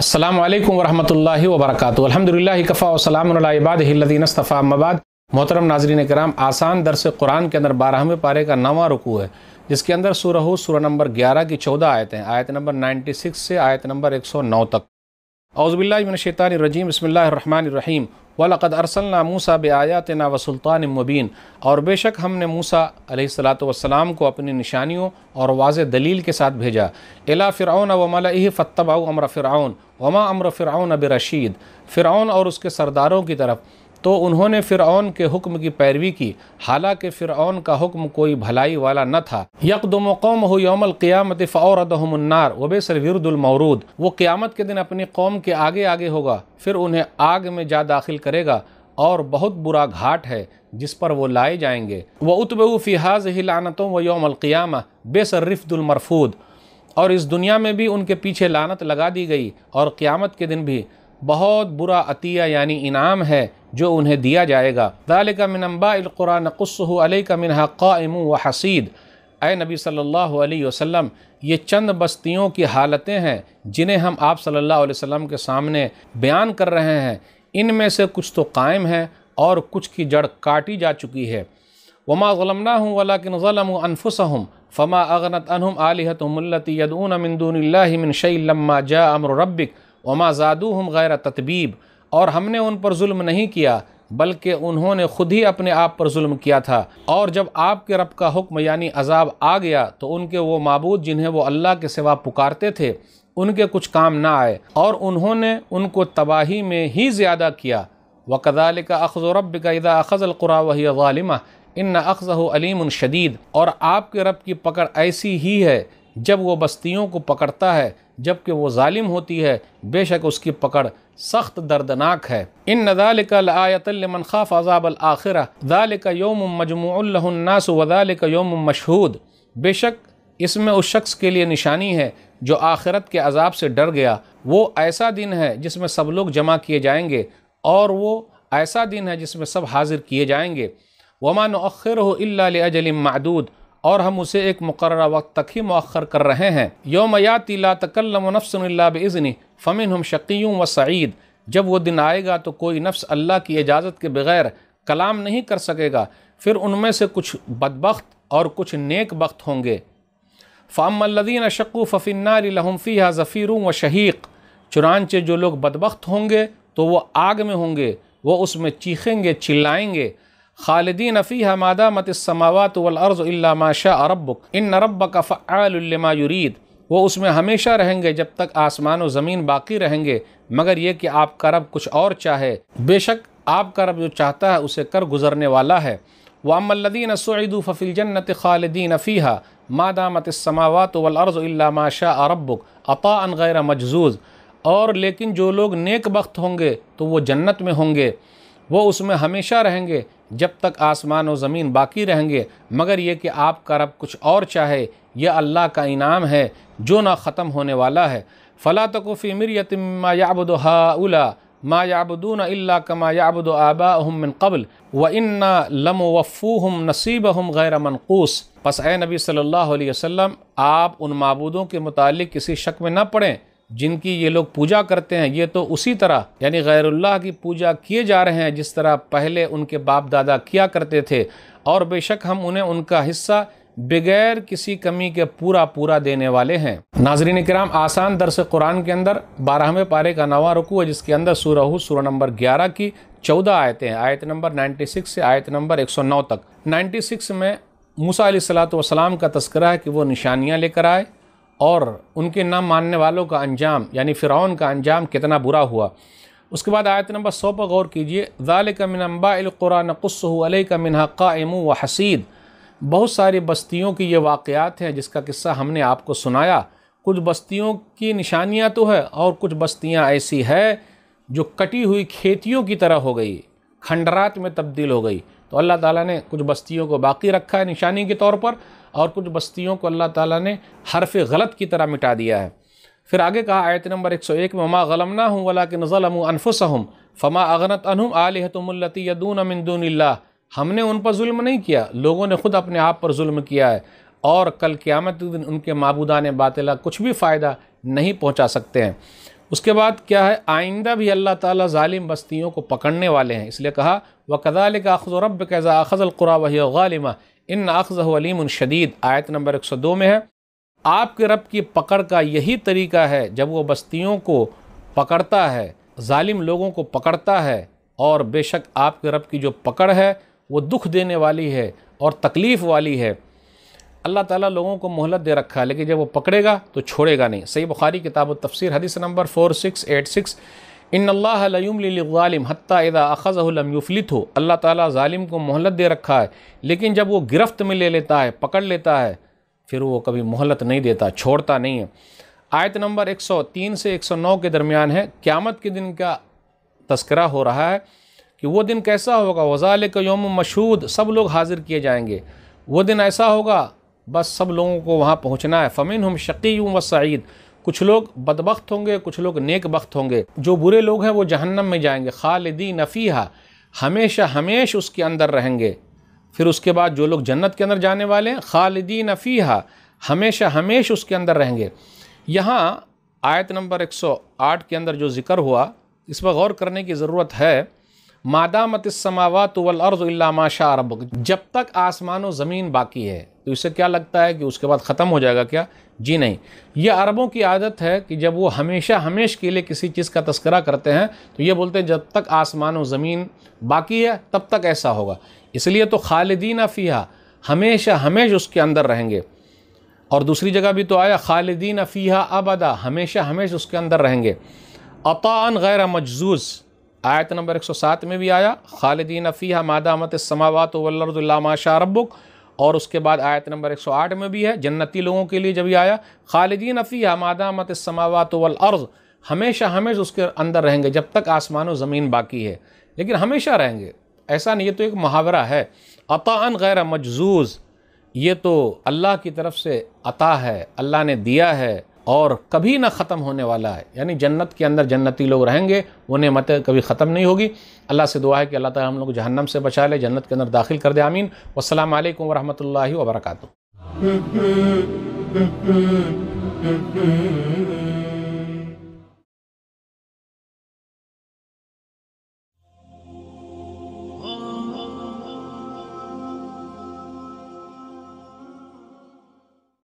असलम वरहमल वबरक अलहमदिल्ला कफ़ा वसलामबादीनस्तफ़ा मबाद मोहतरम नाजरीन कराम आसान दरस कुरान के अंदर बारहवें पारे का नवा रुकू है जिसके अंदर सूरह सूर नंबर ग्यारह की चौदह आयतें आयत नंबर नाइन्टी सिक्स से आयत नंबर एक सौ नौ तक रजीम बसमीम वलक़द अरसलना मूसा बयातना वसुल्तान मुबीन और बेशक हमने मूसा सलाम को अपनी निशानियों और वाज दलील के साथ भेजा अला व वमला फ़तबा अमर फ़िरौन वमा अमर फ़िरौन अब रशीद फ़िरौन और उसके सरदारों की तरफ तो उन्होंने फ़िरौन के हुक्म की पैरवी की हालांकि फ़िरौन का हुक्म कोई भलाई वाला न था यकदम कौम हो योमल क़ियामत फ़ौरदहमन्नार वबेसर विरदुलमौरूद वो क़्यामत के दिन अपनी कौम के आगे आगे होगा फिर उन्हें आग में जा दाखिल करेगा और बहुत बुरा घाट है जिस पर वो लाए जाएंगे वह उतबऊ फ़िहाज ही लानतों व योमलक़ियाम बेसरफ़ुलमरफूद और इस दुनिया में भी उनके पीछे लानत लगा दी गई और क़्यामत के दिन भी बहुत बुरा अतिया यानी इनाम है जो उन्हें दिया जाएगा दालिका मिनबाक़ुरा नक़ुस्ह मिन क़ाइम व हसीद ए नबी सल्लल्लाहु अलैहि वसल्लम ये चंद बस्तियों की हालतें हैं जिन्हें हम आप सल्लल्लाहु अलैहि वसल्लम के सामने बयान कर रहे हैं इनमें से कुछ तो कायम है और कुछ की जड़ काटी जा चुकी है वमा ग़लमना हूँ वलाकिन ग़लम अनफुस फ़मा अगनत अनहम आलिहतमल्लती यदून मिंदून मिन शई लम्मा जा अमर रब्बिक वमा जादू हम गैर ततबीब और हमने उन पर जुल्म नहीं किया बल्कि उन्होंने खुद ही अपने आप पर जुल्म किया था और जब आपके रब का हुक्म यानी अजाब आ गया तो उनके वो मबूद जिन्हें वो अल्लाह के सिवा पुकारते थे उनके कुछ काम ना आए और उन्होंने उनको तबाही में ही ज़्यादा किया वकदाल का अखज़ रब का इदा अखज़लकुरा वही ालिमा इन अखज़ अलीम शदीद और आपके रब की पकड़ ऐसी ही है जब वो बस्तियों को पकड़ता है जबकि वो ालिम होती है बेशक उसकी पकड़ सख्त दर्दनाक है इन नदालिक आयतल खाफ अज़ाबल आखिर का योम वदाल का योम मशहूद बेशक इसमें उस शख्स के लिए निशानी है जो आखिरत के अजाब से डर गया वो ऐसा दिन है जिसमें सब लोग जमा किए जाएंगे और वो ऐसा दिन है जिसमें सब हाजिर किए जाएंगे वमान अखिर अजलिम मदूद और हम उसे एक मुकर वक्त तक ही मौखर कर रहे हैं योम तिला ला बज़नी फ़मिन हम शकीयों व सईद जब वो दिन आएगा तो कोई नफ्स अल्लाह की इजाज़त के बग़ैर कलाम नहीं कर सकेगा फिर उनमें से कुछ बदबخت और कुछ नेक बख्त होंगे फ़ामल्लिन शक्ू फ़फ़िन्नार लहमफ़ी ज़फ़ीरों व शहीक चुनानचे जो लोग बदबخت होंगे तो वह आग में होंगे वह उसमें चीखेंगे चिल्लाएँगे खालदीन फ़ी हमादा मतसमावत वलर्ज़ माशा अरबुक इन रब का फ़ालमा युरीद वो उसमें हमेशा रहेंगे जब तक आसमान और ज़मीन बाकी रहेंगे मगर ये कि आपका रब कुछ और चाहे बेशक आपका रब जो चाहता है उसे कर गुज़रने वाला है वामल्लिन सैदू फ़िल जन्नत खालदीन फ़ीहा मादामत समावत वलर्ज़ माशा अरबुक अता गैर मजजूज़ और लेकिन जो लोग नेक वक्त होंगे तो वो जन्नत में होंगे वो उसमें हमेशा रहेंगे जब तक आसमान और ज़मीन बाकी रहेंगे मगर ये कि आपका रब कुछ और चाहे यह अल्लाह का इनाम है जो ना ख़त्म होने वाला है फ़ला तकोफ़ी मरियत मा याबद हाउला मा याबदून अल्ला मा याबुद आबा हम कबल व इन्ना लम वफ़ू हम नसीब हम गैर मनकूस बस ए नबी सल्लल्लाहु अलैहि वसल्लम आप उन मबूदों के मुतालिक किसी शक में न पड़ें जिनकी ये लोग पूजा करते हैं ये तो उसी तरह यानी गैरुल्लाह की पूजा किए जा रहे हैं जिस तरह पहले उनके बाप दादा किया करते थे और बेशक हम उन्हें उनका हिस्सा बगैर किसी कमी के पूरा पूरा देने वाले हैं नाजरीन कराम आसान दरस कुरान के अंदर बारहवें पारे का नवा रुकू है जिसके अंदर सूरह सूरह नंबर ग्यारह की चौदह आयतें हैं आयत नंबर नाइन्टी सिक्स से आयत नंबर एक सौ नौ तक नाइन्टी सिक्स में मूसा सलात वसलाम का तस्करा है कि वो निशानियाँ लेकर आए और उनके नाम मानने वालों का अंजाम यानी फ़िरौन का अंजाम कितना बुरा हुआ उसके बाद आयत नंबर सौ पर गौर कीजिए ज़ाल का मिनबाकुरान का मिनहा कायम व हसीद बहुत सारी बस्तियों की ये वाक़ात हैं जिसका किस्सा हमने आपको सुनाया कुछ बस्तियों की निशानियाँ तो है और कुछ बस्तियाँ ऐसी है जो कटी हुई खेतियों की तरह हो गई खंडरात में तब्दील हो गई तो अल्लाह ताला ने कुछ बस्तियों को बाकी रखा है निशानी के तौर पर और कुछ बस्तियों को अल्लाह ताला ने हरफ गलत की तरह मिटा दिया है फिर आगे कहा आयत नंबर 101 में ममा ना हूँ वला के नज़लम अनफुसहम फमा अगनत अनहुम आलहतमलती यदून अमिंदून हमने उन पर जुल्म नहीं किया लोगों ने खुद अपने आप पर जुल्म किया है और कल क़्यामत दिन उनके मबूदान बातला कुछ भी फ़ायदा नहीं पहुँचा सकते हैं उसके बाद क्या है आइंदा भी अल्लाह ताला ालिम बस्तियों को पकड़ने वाले हैं इसलिए कहा व कदाल का रब कैज़ा कुरा वही गालिमा इन नाखलीम शदीद आयत नंबर एक सौ दो में है आपके रब की पकड़ का यही तरीका है जब वह बस्तियों को पकड़ता है ालिम लोगों को पकड़ता है और बेशक आपके रब की जो पकड़ है वो दुख देने वाली है और तकलीफ़ वाली है अल्लाह ताला लोगों को मोहलत दे रखा है लेकिन जब वो पकड़ेगा तो छोड़ेगा नहीं सही बुखारी किताब तफसर हदीस number four six eight six इन अल्लाम लयुमलिम अखज़लम युफलित हो अल्लाह ताली ालिम को मोहलत दे रखा है लेकिन जब वो गिरफ्त में ले लेता है पकड़ लेता है फिर वो कभी मोहलत नहीं देता छोड़ता नहीं है आयत नंबर 103 से 109 के दरमियान है क़्यामत के दिन का तस्करा हो रहा है कि वो दिन कैसा होगा वज़ाल का योम मशहूद सब लोग हाज़िर किए जाएंगे वो दिन ऐसा होगा बस सब लोगों को वहाँ पहुँचना है फ़मिन हम शकी व सईद कुछ लोग बदबख्त होंगे कुछ लोग नेक बख्त होंगे जो बुरे लोग हैं वो जहन्नम में जाएंगे खालदी नफ़ीहा हमेशा हमेश उसके अंदर रहेंगे फिर उसके बाद जो लोग जन्नत के अंदर जाने वाले हैं खालदी नफ़ीहा हमेशा हमेश उसके अंदर रहेंगे यहाँ आयत नंबर 108 के अंदर जो ज़िक्र हुआ इस पर गौर करने की ज़रूरत है मादामत समावा तोल अर्ज़ माशा रब जब तक आसमान व ज़मीन बाकी है तो इससे क्या लगता है कि उसके बाद ख़त्म हो जाएगा क्या जी नहीं ये अरबों की आदत है कि जब वो हमेशा हमेश के लिए किसी चीज़ का तस्करा करते हैं तो ये बोलते हैं जब तक आसमान व ज़मीन बाकी है तब तक ऐसा होगा इसलिए तो खालिदीन फ़िया हमेशा हमेश उसके अंदर रहेंगे और दूसरी जगह भी तो आया खालिदीन फ़िया अबदा हमेशा हमेश उसके अंदर रहेंगे अतान गैर मजजूज़ आयत नंबर 107 में भी आया खालिदीन मादा मत समावत वल्लरदुल्लामाशा रबुक और उसके बाद आयत नंबर 108 में भी है जन्नती लोगों के लिए जब भी आया खालिदीन मादा मत समावत अर्ज़ हमेशा हमेशा उसके अंदर रहेंगे जब तक आसमान व ज़मीन बाकी है लेकिन हमेशा रहेंगे ऐसा नहीं ये तो एक मुहावरा है अतान गैर मजजूज़ ये तो अल्लाह की तरफ से अता है अल्लाह ने दिया है और कभी ना ख़त्म होने वाला है यानी जन्नत के अंदर जन्नती लोग रहेंगे वो मत कभी ख़त्म नहीं होगी अल्लाह से दुआ है कि अल्लाह ताला हम लोग जहन्नम से बचा ले जन्नत के अंदर दाखिल कर दे आमीन वालकम वरहमल वरक